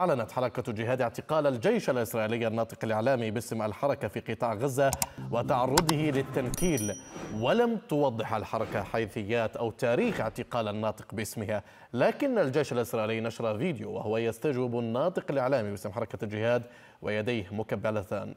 أعلنت حركة جهاد اعتقال الجيش الإسرائيلي الناطق الإعلامي باسم الحركة في قطاع غزة وتعرضه للتنكيل ولم توضح الحركة حيثيات أو تاريخ اعتقال الناطق باسمها لكن الجيش الإسرائيلي نشر فيديو وهو يستجوب الناطق الإعلامي باسم حركة الجهاد ويديه مكبلتان